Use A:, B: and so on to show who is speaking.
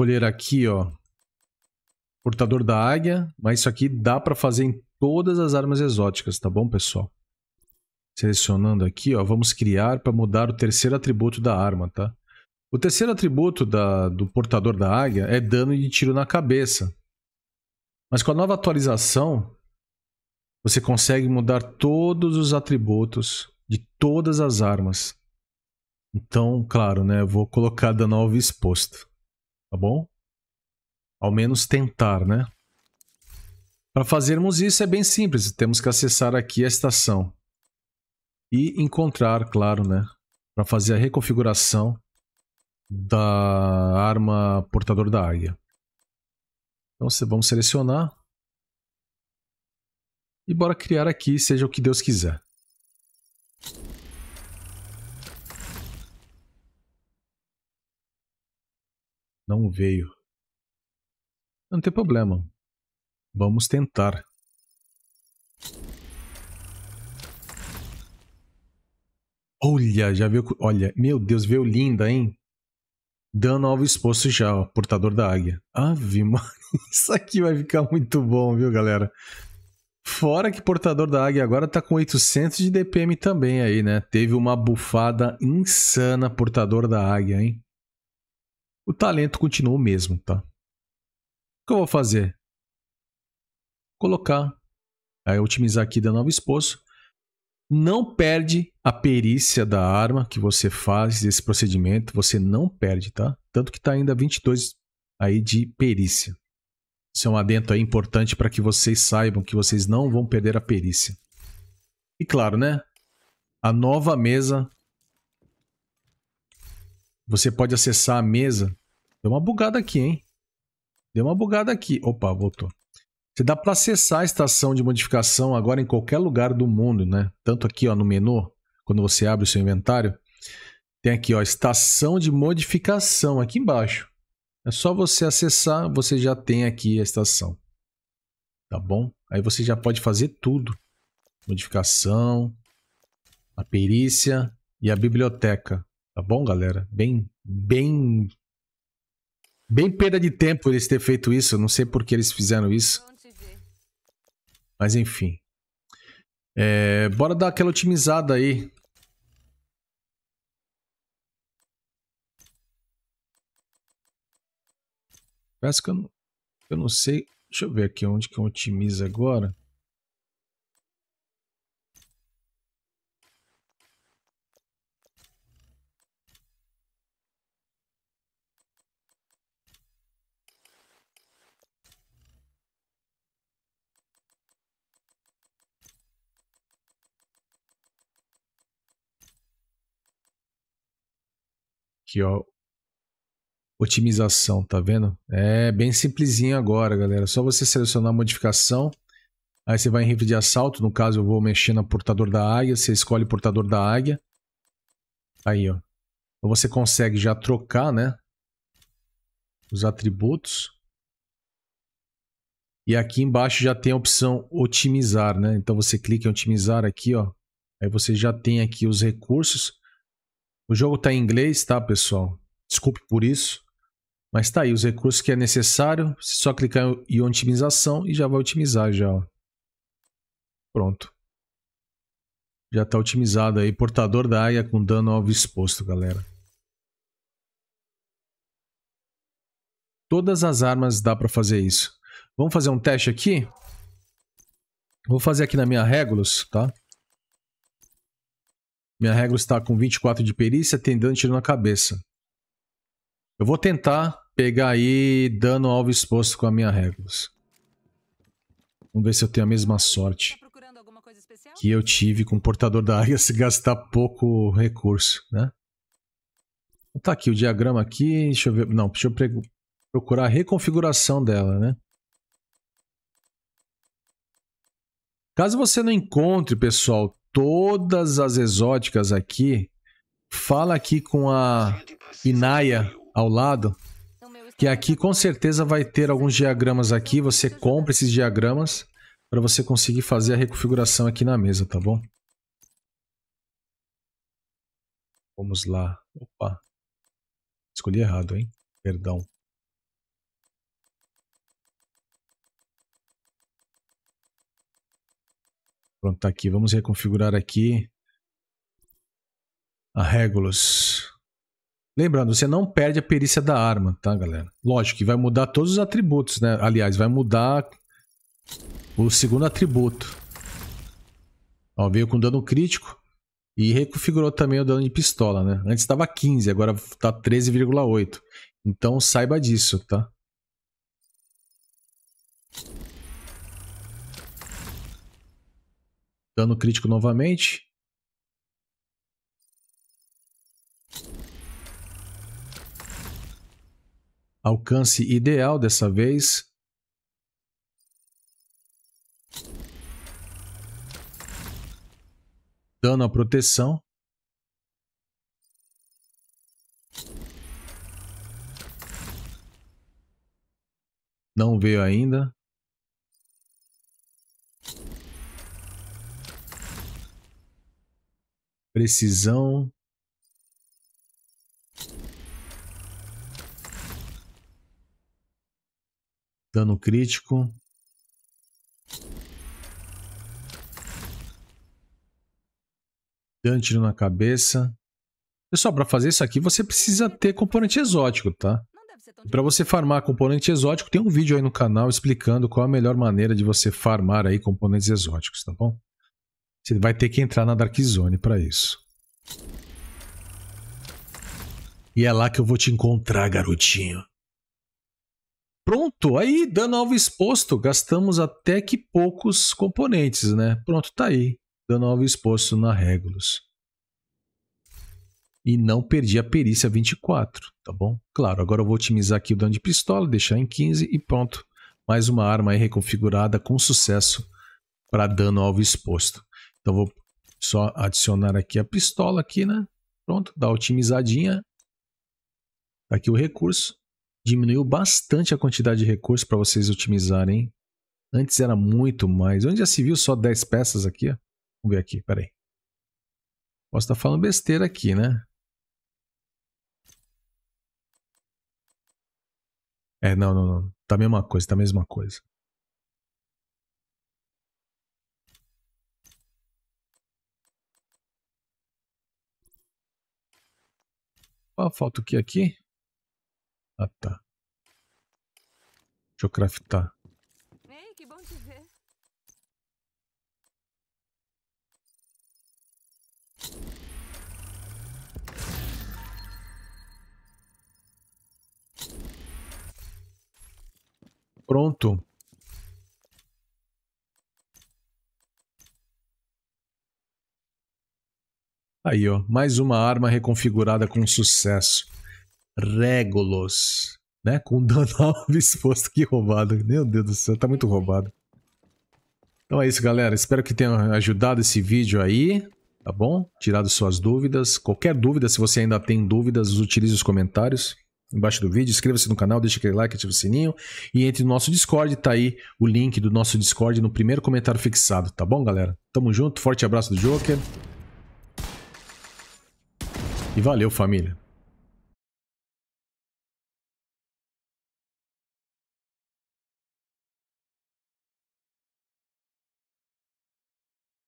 A: escolher aqui, ó, portador da águia, mas isso aqui dá para fazer em todas as armas exóticas, tá bom, pessoal? Selecionando aqui, ó, vamos criar para mudar o terceiro atributo da arma, tá? O terceiro atributo da, do portador da águia é dano de tiro na cabeça. Mas com a nova atualização, você consegue mudar todos os atributos de todas as armas. Então, claro, né, eu vou colocar dano alvo exposto. Tá bom? Ao menos tentar, né? Para fazermos isso é bem simples, temos que acessar aqui a estação e encontrar, claro, né, para fazer a reconfiguração da arma portador da águia. Então vamos selecionar e bora criar aqui, seja o que Deus quiser. não veio. Não tem problema. Vamos tentar. Olha, já viu. Olha, meu Deus, veio linda, hein? Dano alvo exposto já, ó, portador da águia. Ave, mano. Isso aqui vai ficar muito bom, viu, galera? Fora que portador da águia agora tá com 800 de DPM também aí, né? Teve uma bufada insana portador da águia, hein? O talento continua o mesmo, tá? O que eu vou fazer? Colocar, aí otimizar aqui da nova esposo. Não perde a perícia da arma que você faz esse procedimento, você não perde, tá? Tanto que está ainda 22 aí de perícia. Isso é um adendo aí importante para que vocês saibam que vocês não vão perder a perícia. E claro, né? A nova mesa você pode acessar a mesa. Deu uma bugada aqui, hein? Deu uma bugada aqui. Opa, voltou. Você dá para acessar a estação de modificação agora em qualquer lugar do mundo, né? Tanto aqui, ó, no menu, quando você abre o seu inventário, tem aqui, ó, estação de modificação aqui embaixo. É só você acessar, você já tem aqui a estação. Tá bom? Aí você já pode fazer tudo. Modificação, a perícia e a biblioteca. Tá bom, galera? Bem, bem. Bem perda de tempo eles ter feito isso. Não sei por que eles fizeram isso. Mas enfim. É, bora dar aquela otimizada aí. Parece que eu não, eu não sei. Deixa eu ver aqui onde que eu otimizo agora. Aqui, ó. Otimização, tá vendo? É bem simplesinho agora, galera. Só você selecionar a modificação. Aí você vai em rifle de assalto. No caso, eu vou mexer no portador da águia. Você escolhe portador da águia. Aí, ó. Então você consegue já trocar, né? Os atributos. E aqui embaixo já tem a opção otimizar, né? Então você clica em otimizar aqui, ó. Aí você já tem aqui os recursos. O jogo está em inglês, tá, pessoal? Desculpe por isso. Mas tá aí os recursos que é necessário. Você só clicar em otimização e já vai otimizar já. Pronto. Já está otimizado aí. Portador da AIA com dano alvo exposto, galera. Todas as armas dá para fazer isso. Vamos fazer um teste aqui? Vou fazer aqui na minha Regulus, tá? Minha regra está com 24 de perícia, tem dano tiro na cabeça. Eu vou tentar pegar aí dano alvo exposto com a minha regra. Vamos ver se eu tenho a mesma sorte tá que eu tive com o portador da área se gastar pouco recurso, né? Então tá aqui o diagrama aqui, deixa eu ver, não, deixa eu procurar a reconfiguração dela, né? Caso você não encontre, pessoal, todas as exóticas aqui. Fala aqui com a Inaya ao lado, que aqui com certeza vai ter alguns diagramas aqui. Você compra esses diagramas para você conseguir fazer a reconfiguração aqui na mesa, tá bom? Vamos lá. Opa. Escolhi errado, hein? Perdão. Pronto, tá aqui. Vamos reconfigurar aqui a Regulus. Lembrando, você não perde a perícia da arma, tá, galera? Lógico que vai mudar todos os atributos, né? Aliás, vai mudar o segundo atributo. Ó, veio com dano crítico e reconfigurou também o dano de pistola, né? Antes estava 15, agora tá 13,8. Então saiba disso, tá? Dano crítico novamente. Alcance ideal dessa vez. Dano à proteção. Não veio ainda. Precisão. Dano crítico. Dando tiro na cabeça. Pessoal, para fazer isso aqui você precisa ter componente exótico, tá? Para você farmar componente exótico, tem um vídeo aí no canal explicando qual a melhor maneira de você farmar aí componentes exóticos, tá bom? Você vai ter que entrar na Dark Zone para isso. E é lá que eu vou te encontrar, garotinho. Pronto, aí, dano alvo exposto, gastamos até que poucos componentes, né? Pronto, tá aí. Dano alvo exposto na Regulus. E não perdi a perícia 24, tá bom? Claro, agora eu vou otimizar aqui o dano de pistola, deixar em 15 e pronto. Mais uma arma aí reconfigurada com sucesso para dano alvo exposto. Então vou só adicionar aqui a pistola aqui, né? Pronto, dá otimizadinha. Tá aqui o recurso. Diminuiu bastante a quantidade de recurso para vocês otimizarem. Antes era muito mais. Onde já se viu só 10 peças aqui? Vamos ver aqui, peraí. Posso estar tá falando besteira aqui, né? É, não, não, não. Tá a mesma coisa, tá a mesma coisa. Ah, falta o que aqui? Ah, tá. Deixa eu craftar. Ei, que bom te ver. Pronto. Aí, ó, mais uma arma reconfigurada com sucesso. Regulos, né? Com dano alvo exposto. Que roubado. Meu Deus do céu, tá muito roubado. Então é isso, galera. Espero que tenha ajudado esse vídeo aí, tá bom? Tirado suas dúvidas. Qualquer dúvida, se você ainda tem dúvidas, utilize os comentários embaixo do vídeo, inscreva-se no canal, deixa aquele like, ativa o sininho e entre no nosso Discord, tá aí o link do nosso Discord no primeiro comentário fixado, tá bom, galera? Tamo junto, forte abraço do Joker. E valeu, família.